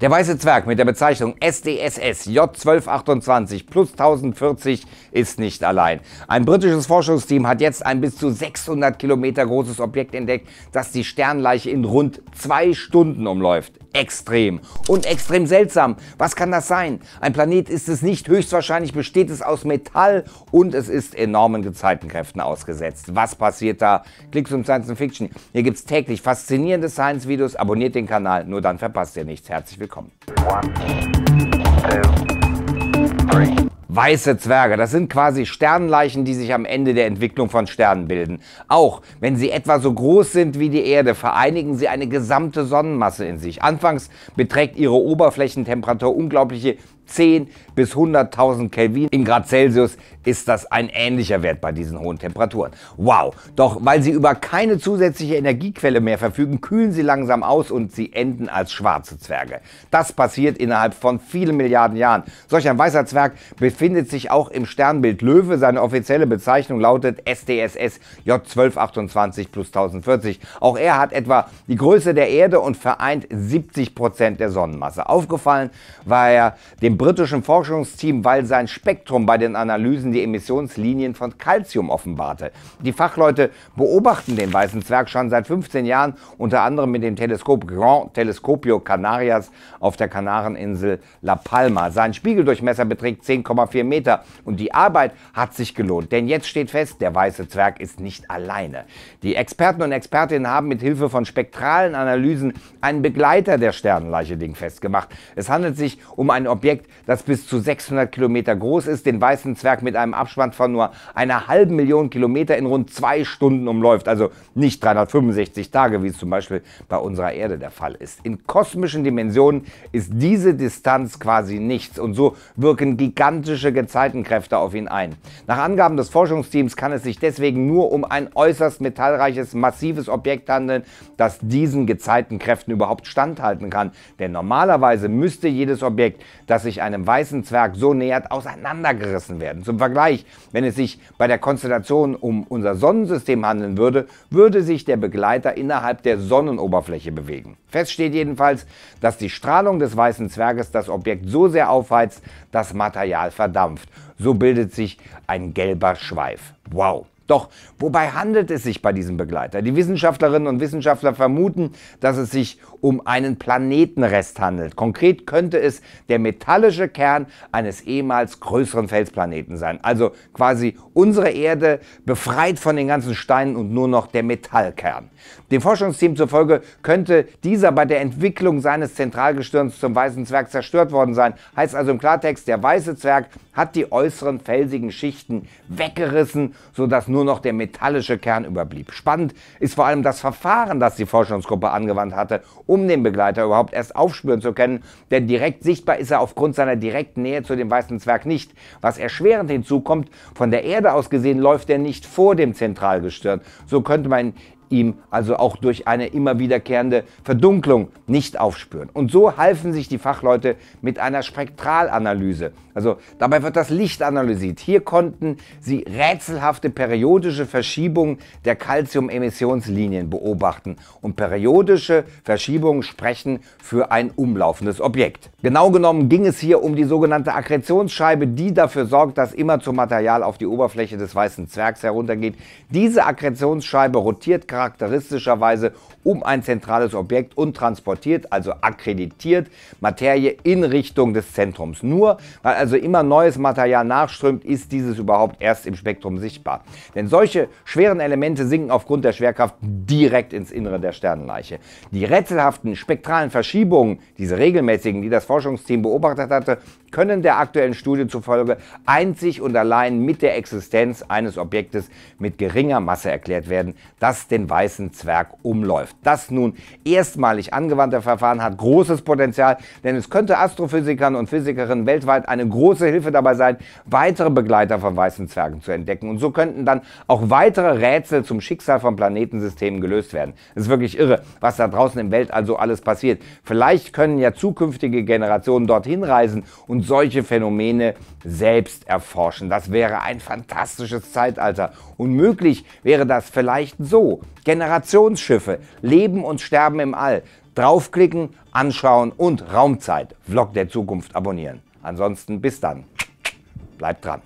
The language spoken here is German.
Der weiße Zwerg mit der Bezeichnung SDSS J1228 plus 1040 ist nicht allein. Ein britisches Forschungsteam hat jetzt ein bis zu 600 Kilometer großes Objekt entdeckt, das die Sternleiche in rund zwei Stunden umläuft extrem und extrem seltsam. Was kann das sein? Ein Planet ist es nicht, höchstwahrscheinlich besteht es aus Metall und es ist enormen Gezeitenkräften ausgesetzt. Was passiert da? Klicks zum Science Fiction. Hier gibt es täglich faszinierende Science-Videos. Abonniert den Kanal, nur dann verpasst ihr nichts. Herzlich willkommen. Weiße Zwerge, das sind quasi Sternleichen, die sich am Ende der Entwicklung von Sternen bilden. Auch wenn sie etwa so groß sind wie die Erde, vereinigen sie eine gesamte Sonnenmasse in sich. Anfangs beträgt ihre Oberflächentemperatur unglaubliche 10 bis 100.000 Kelvin in Grad Celsius ist das ein ähnlicher Wert bei diesen hohen Temperaturen. Wow, doch weil sie über keine zusätzliche Energiequelle mehr verfügen, kühlen sie langsam aus und sie enden als schwarze Zwerge. Das passiert innerhalb von vielen Milliarden Jahren. Solch ein weißer Zwerg befindet sich auch im Sternbild Löwe. Seine offizielle Bezeichnung lautet SDSS J1228 plus 1040. Auch er hat etwa die Größe der Erde und vereint 70% Prozent der Sonnenmasse. Aufgefallen war er dem britischen Forschungsteam, weil sein Spektrum bei den Analysen die Emissionslinien von Calcium offenbarte. Die Fachleute beobachten den weißen Zwerg schon seit 15 Jahren, unter anderem mit dem Teleskop Grand Telescopio Canarias auf der Kanareninsel La Palma. Sein Spiegeldurchmesser beträgt 10,4 Meter und die Arbeit hat sich gelohnt, denn jetzt steht fest, der weiße Zwerg ist nicht alleine. Die Experten und Expertinnen haben mit Hilfe von spektralen Analysen einen Begleiter der Sternenleiche Ding festgemacht. Es handelt sich um ein Objekt, das bis zu 600 Kilometer groß ist, den weißen Zwerg mit einem Abspann von nur einer halben Million Kilometer in rund zwei Stunden umläuft. Also nicht 365 Tage, wie es zum Beispiel bei unserer Erde der Fall ist. In kosmischen Dimensionen ist diese Distanz quasi nichts und so wirken gigantische Gezeitenkräfte auf ihn ein. Nach Angaben des Forschungsteams kann es sich deswegen nur um ein äußerst metallreiches, massives Objekt handeln, das diesen Gezeitenkräften überhaupt standhalten kann. Denn normalerweise müsste jedes Objekt, das sich sich einem weißen Zwerg so nähert, auseinandergerissen werden. Zum Vergleich, wenn es sich bei der Konstellation um unser Sonnensystem handeln würde, würde sich der Begleiter innerhalb der Sonnenoberfläche bewegen. Fest steht jedenfalls, dass die Strahlung des weißen Zwerges das Objekt so sehr aufheizt, dass Material verdampft. So bildet sich ein gelber Schweif. Wow. Doch, wobei handelt es sich bei diesem Begleiter? Die Wissenschaftlerinnen und Wissenschaftler vermuten, dass es sich um einen Planetenrest handelt. Konkret könnte es der metallische Kern eines ehemals größeren Felsplaneten sein. Also quasi unsere Erde befreit von den ganzen Steinen und nur noch der Metallkern. Dem Forschungsteam zufolge könnte dieser bei der Entwicklung seines Zentralgestirns zum Weißen Zwerg zerstört worden sein. Heißt also im Klartext, der Weiße Zwerg hat die äußeren felsigen Schichten weggerissen, sodass nur nur noch der metallische Kern überblieb. Spannend ist vor allem das Verfahren, das die Forschungsgruppe angewandt hatte, um den Begleiter überhaupt erst aufspüren zu können, denn direkt sichtbar ist er aufgrund seiner direkten Nähe zu dem weißen Zwerg nicht. Was erschwerend hinzukommt, von der Erde aus gesehen läuft er nicht vor dem Zentralgestirn. So könnte man ihm also auch durch eine immer wiederkehrende Verdunklung nicht aufspüren. Und so halfen sich die Fachleute mit einer Spektralanalyse. Also dabei wird das Licht analysiert. Hier konnten sie rätselhafte periodische Verschiebungen der Calcium-Emissionslinien beobachten. Und periodische Verschiebungen sprechen für ein umlaufendes Objekt. Genau genommen ging es hier um die sogenannte Akkretionsscheibe, die dafür sorgt, dass immer zu Material auf die Oberfläche des weißen Zwergs heruntergeht. Diese Akkretionsscheibe rotiert gerade charakteristischerweise um ein zentrales Objekt und transportiert, also akkreditiert, Materie in Richtung des Zentrums. Nur weil also immer neues Material nachströmt, ist dieses überhaupt erst im Spektrum sichtbar. Denn solche schweren Elemente sinken aufgrund der Schwerkraft direkt ins Innere der Sternenleiche. Die rätselhaften spektralen Verschiebungen, diese regelmäßigen, die das Forschungsteam beobachtet hatte, können der aktuellen Studie zufolge einzig und allein mit der Existenz eines Objektes mit geringer Masse erklärt werden, das den weißen Zwerg umläuft. Das nun erstmalig angewandte Verfahren hat großes Potenzial, denn es könnte Astrophysikern und Physikerinnen weltweit eine große Hilfe dabei sein, weitere Begleiter von weißen Zwergen zu entdecken. Und so könnten dann auch weitere Rätsel zum Schicksal von Planetensystemen gelöst werden. Es ist wirklich irre, was da draußen im Weltall so alles passiert. Vielleicht können ja zukünftige Generationen dorthin reisen und solche Phänomene selbst erforschen. Das wäre ein fantastisches Zeitalter. Und möglich wäre das vielleicht so. Generationsschiffe, Leben und Sterben im All. Draufklicken, anschauen und Raumzeit. Vlog der Zukunft abonnieren. Ansonsten bis dann. Bleibt dran.